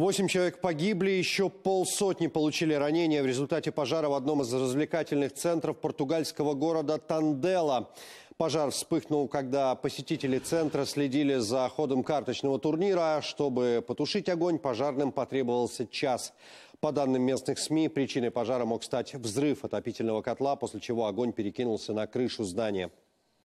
Восемь человек погибли, еще полсотни получили ранения в результате пожара в одном из развлекательных центров португальского города Тандела. Пожар вспыхнул, когда посетители центра следили за ходом карточного турнира. Чтобы потушить огонь, пожарным потребовался час. По данным местных СМИ, причиной пожара мог стать взрыв отопительного котла, после чего огонь перекинулся на крышу здания.